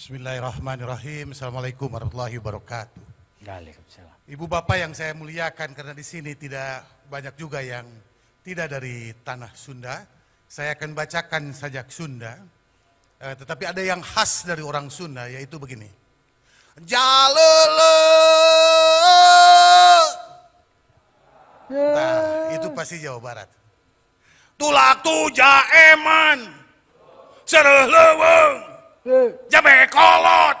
Bismillahirrahmanirrahim. Assalamualaikum warahmatullahi wabarakatuh. Ibu bapak yang saya muliakan karena di sini tidak banyak juga yang tidak dari tanah Sunda. Saya akan bacakan sajak Sunda. Eh, tetapi ada yang khas dari orang Sunda yaitu begini. Jalele. Nah, itu pasti Jawa Barat. Tulak tuja eman. Sereh leweng. Jabe ya kolot.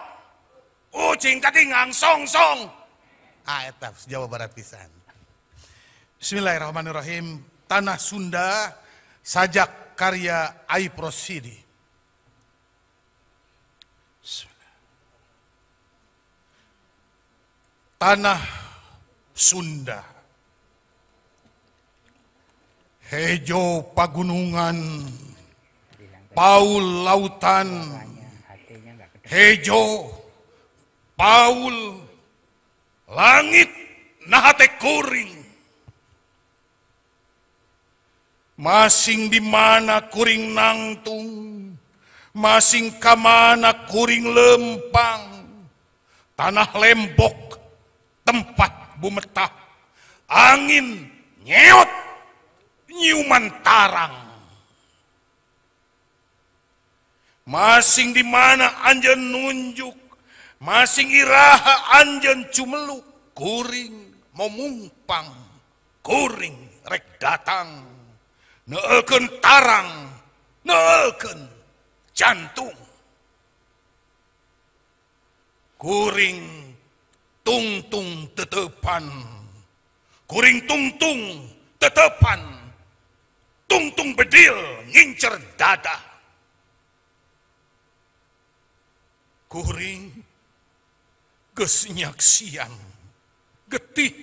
Ucing tadi ngang song Ah, etap, Jawa Barat pisan. Bismillahirrahmanirrahim. Tanah Sunda, sajak karya Aiprosidi. Tanah Sunda. Hejo pagunungan, paul lautan, Hejo, Paul, langit nahate kuring. Masing di mana kuring nangtung, masing kamana kuring lempang, tanah lembok, tempat bumetah, angin nyeot, nyuman tarang. masing di mana anjen nunjuk, masing iraha anjen cumeluk, kuring memumpang, kuring rek datang, neelken tarang, neelken jantung. Kuring tungtung tetepan, kuring tungtung tetepan, tungtung bedil ngincer dada Hai kesyaksiian gettik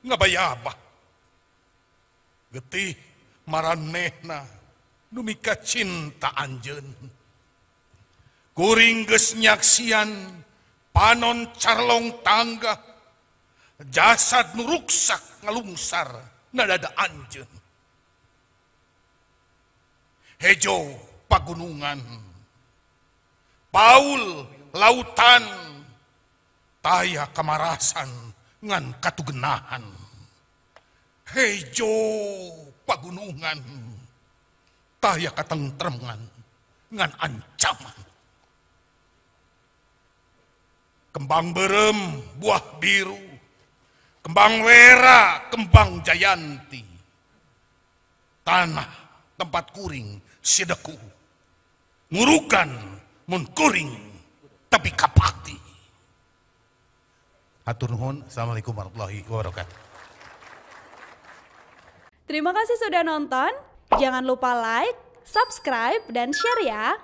nggak bayaba Hai getih maranehnalumika cinta Anjen Hai goring gesnyaaksiian panon carlong tangga jasad nurruksak kalungsar nadada Anje Hai hijaejo pagunungan Hai Paul yang lautan taya kamarasan ngan katugenahan hejo pagunungan taya katengtremngan ngan ancaman kembang berem buah biru kembang wera kembang jayanti tanah tempat kuring sideku ngurukan mun kuring bikapakti. Hatur nuhun. Assalamualaikum warahmatullahi wabarakatuh. Terima kasih sudah nonton. Jangan lupa like, subscribe, dan share ya.